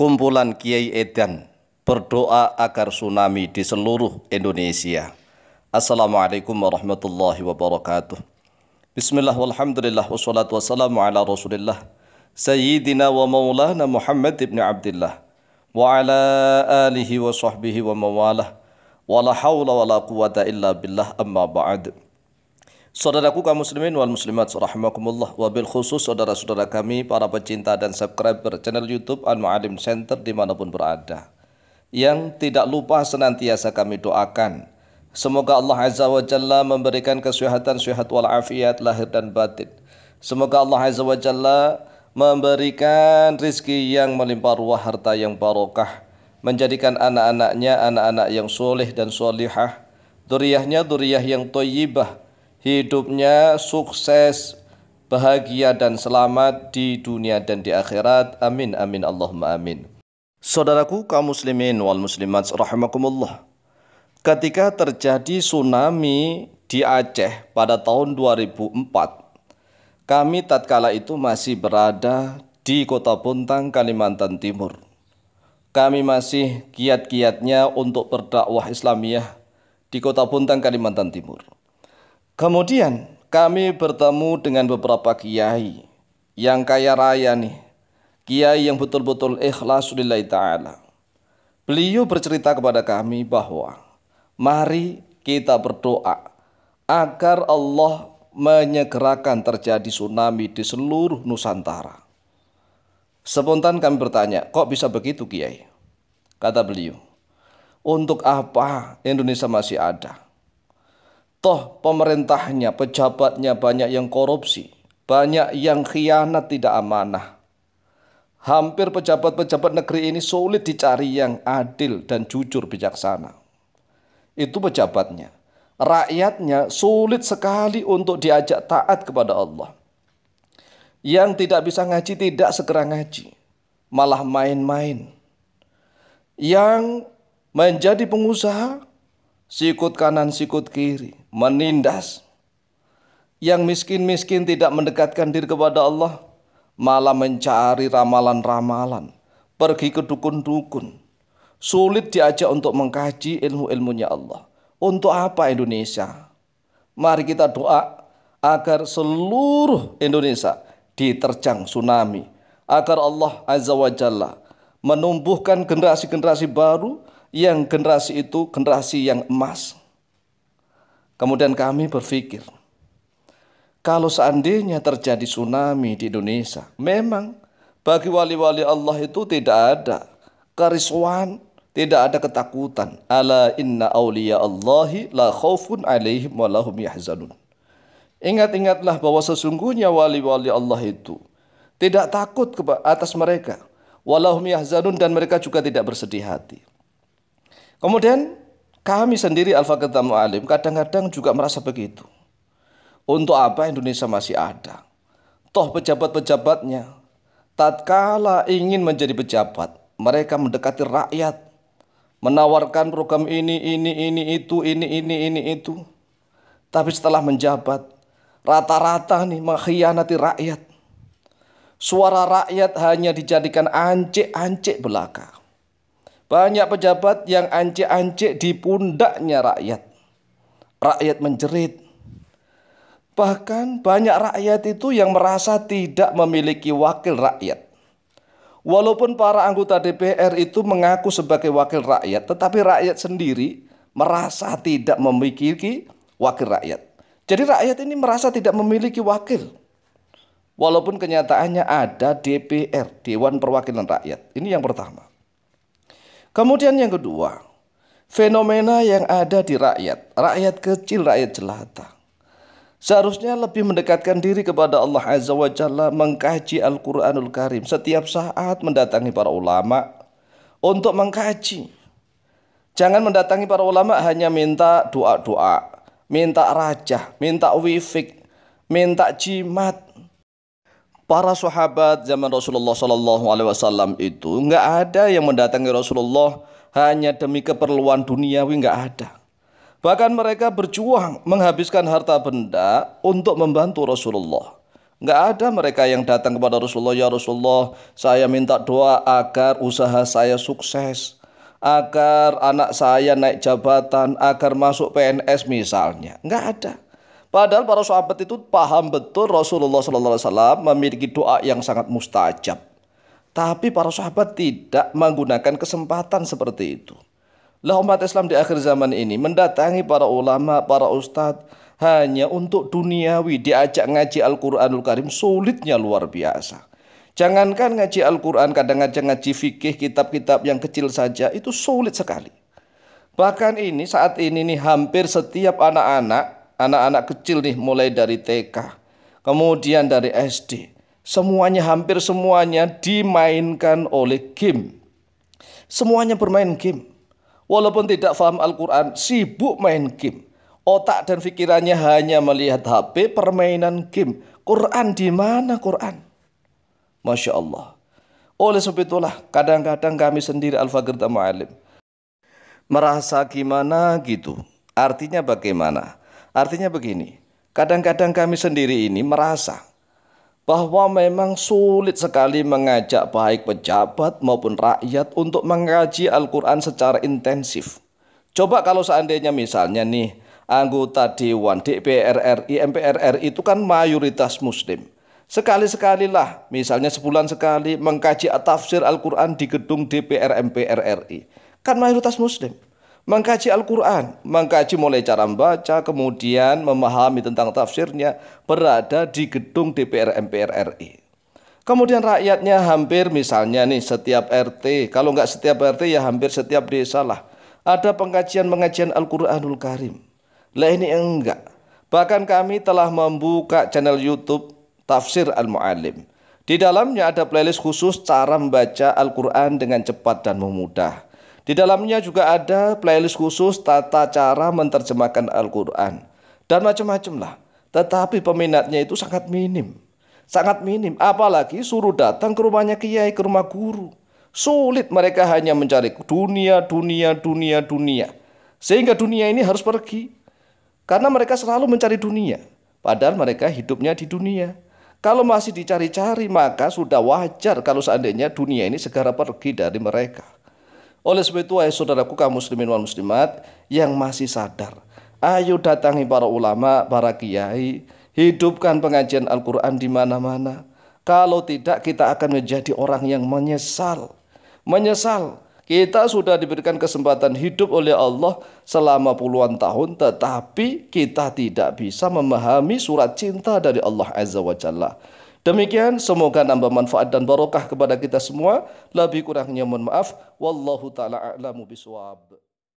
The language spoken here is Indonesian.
kumpulan Kiai Edan berdoa agar tsunami di seluruh Indonesia. Assalamualaikum warahmatullahi wabarakatuh. Bismillah walhamdulillah wassalatu wassalamu ala rasulillah Sayyidina wa maulana Muhammad ibn Abdullah Wa ala alihi wa sahbihi wa mawalah Wa la hawla wa la quwata illa billah amma ba'd Saudaraku kaum muslimin wal muslimat rahimakumullah wa bil khusus saudara-saudara kami para pecinta dan subscriber channel YouTube Al Mualim Center dimanapun berada. Yang tidak lupa senantiasa kami doakan Semoga Allah Azza wa Jalla memberikan kesehatan, sehat wal afiat lahir dan batin. Semoga Allah Azza wa Jalla memberikan rizki yang melimpah ruah harta yang barokah, menjadikan anak-anaknya anak-anak yang soleh dan solihah, Duriyahnya duriyah yang toyibah, hidupnya sukses, bahagia dan selamat di dunia dan di akhirat. Amin amin Allahumma amin. Saudaraku kaum muslimin wal muslimat rahimakumullah. Ketika terjadi tsunami di Aceh pada tahun 2004, kami tatkala itu masih berada di Kota Pontang, Kalimantan Timur. Kami masih kiat-kiatnya untuk berdakwah Islamiyah di Kota Pontang, Kalimantan Timur. Kemudian kami bertemu dengan beberapa kiai yang kaya raya nih. Kiai yang betul-betul ikhlas lillahi ta'ala. Beliau bercerita kepada kami bahwa mari kita berdoa agar Allah menyegerakan terjadi tsunami di seluruh Nusantara. Spontan kami bertanya, kok bisa begitu Kiai? Kata beliau, untuk apa Indonesia masih ada? Toh pemerintahnya, pejabatnya banyak yang korupsi, banyak yang khianat tidak amanah. Hampir pejabat-pejabat negeri ini sulit dicari yang adil dan jujur bijaksana. Itu pejabatnya. Rakyatnya sulit sekali untuk diajak taat kepada Allah. Yang tidak bisa ngaji tidak segera ngaji, malah main-main. Yang menjadi pengusaha sikut kanan, sikut kiri, menindas. Yang miskin-miskin tidak mendekatkan diri kepada Allah, malah mencari ramalan-ramalan, pergi ke dukun-dukun. Sulit diajak untuk mengkaji ilmu-ilmunya Allah. Untuk apa Indonesia? Mari kita doa agar seluruh Indonesia diterjang tsunami. Agar Allah Azza wa Jalla menumbuhkan generasi-generasi baru yang generasi itu generasi yang emas. Kemudian kami berpikir, kalau seandainya terjadi tsunami di Indonesia, memang bagi wali-wali Allah itu tidak ada kerisauan, tidak ada ketakutan. Ala inna awliya Allahi la khawfun alaihim walahum yahzanun. Ingat-ingatlah bahwa sesungguhnya wali-wali Allah itu tidak takut atas mereka. Walahum yahzanun dan mereka juga tidak bersedih hati. Kemudian kami sendiri alfa Ketam alim kadang-kadang juga merasa begitu. Untuk apa Indonesia masih ada? Toh pejabat-pejabatnya tatkala ingin menjadi pejabat, mereka mendekati rakyat, menawarkan program ini, ini, ini, itu, ini, ini, ini, itu. Tapi setelah menjabat, rata-rata nih mengkhianati rakyat. Suara rakyat hanya dijadikan ancik-ancik belaka. Banyak pejabat yang ancik-ancik di pundaknya rakyat. Rakyat menjerit. Bahkan banyak rakyat itu yang merasa tidak memiliki wakil rakyat. Walaupun para anggota DPR itu mengaku sebagai wakil rakyat, tetapi rakyat sendiri merasa tidak memiliki wakil rakyat. Jadi rakyat ini merasa tidak memiliki wakil. Walaupun kenyataannya ada DPR, Dewan Perwakilan Rakyat. Ini yang pertama. Kemudian yang kedua, fenomena yang ada di rakyat, rakyat kecil, rakyat jelata. Seharusnya lebih mendekatkan diri kepada Allah Azza wa Jalla mengkaji Al-Quranul Karim. Setiap saat mendatangi para ulama untuk mengkaji. Jangan mendatangi para ulama hanya minta doa-doa, minta raja, minta wifik, minta jimat, para sahabat zaman Rasulullah Shallallahu Alaihi Wasallam itu nggak ada yang mendatangi Rasulullah hanya demi keperluan duniawi nggak ada. Bahkan mereka berjuang menghabiskan harta benda untuk membantu Rasulullah. Nggak ada mereka yang datang kepada Rasulullah, ya Rasulullah, saya minta doa agar usaha saya sukses, agar anak saya naik jabatan, agar masuk PNS misalnya. Nggak ada. Padahal para sahabat itu paham betul Rasulullah Sallallahu Alaihi Wasallam memiliki doa yang sangat mustajab. Tapi para sahabat tidak menggunakan kesempatan seperti itu. Lah umat Islam di akhir zaman ini mendatangi para ulama, para ustadz hanya untuk duniawi diajak ngaji Al-Quranul Karim sulitnya luar biasa. Jangankan ngaji Al-Quran, kadang ngaji ngaji fikih, kitab-kitab yang kecil saja itu sulit sekali. Bahkan ini saat ini nih hampir setiap anak-anak anak-anak kecil nih mulai dari TK, kemudian dari SD. Semuanya hampir semuanya dimainkan oleh game. Semuanya bermain game. Walaupun tidak paham Al-Qur'an, sibuk main game. Otak dan pikirannya hanya melihat HP, permainan game. Quran di mana Quran? Masya Allah. Oleh sebab itulah kadang-kadang kami sendiri al fagirta Mu'alim Merasa gimana gitu. Artinya bagaimana? Artinya begini, kadang-kadang kami sendiri ini merasa bahwa memang sulit sekali mengajak baik pejabat maupun rakyat untuk mengkaji Al-Quran secara intensif. Coba kalau seandainya misalnya nih, anggota Dewan DPR RI, MPR RI itu kan mayoritas muslim. sekali sekali lah, misalnya sebulan sekali, mengkaji tafsir Al-Quran di gedung DPR MPR RI. Kan mayoritas muslim mengkaji Al-Quran, mengkaji mulai cara membaca, kemudian memahami tentang tafsirnya, berada di gedung DPR MPR RI. Kemudian rakyatnya hampir misalnya nih setiap RT, kalau nggak setiap RT ya hampir setiap desa lah. Ada pengkajian pengkajian Al-Quranul Karim. Lah ini enggak. Bahkan kami telah membuka channel YouTube Tafsir Al-Mu'alim. Di dalamnya ada playlist khusus cara membaca Al-Quran dengan cepat dan memudah. Di dalamnya juga ada playlist khusus tata cara menerjemahkan Al-Quran. Dan macam-macam lah. Tetapi peminatnya itu sangat minim. Sangat minim. Apalagi suruh datang ke rumahnya kiai, ke rumah guru. Sulit mereka hanya mencari dunia, dunia, dunia, dunia. Sehingga dunia ini harus pergi. Karena mereka selalu mencari dunia. Padahal mereka hidupnya di dunia. Kalau masih dicari-cari maka sudah wajar kalau seandainya dunia ini segera pergi dari mereka. Oleh sebab itu, ayah saudaraku kaum muslimin wal muslimat yang masih sadar, ayo datangi para ulama, para kiai, hidupkan pengajian Al-Quran di mana-mana. Kalau tidak, kita akan menjadi orang yang menyesal. Menyesal, kita sudah diberikan kesempatan hidup oleh Allah selama puluhan tahun, tetapi kita tidak bisa memahami surat cinta dari Allah Azza wa Jalla. Demikian semoga nambah manfaat dan barokah kepada kita semua. Lebih kurangnya mohon maaf. Wallahu taala a'lamu biswab.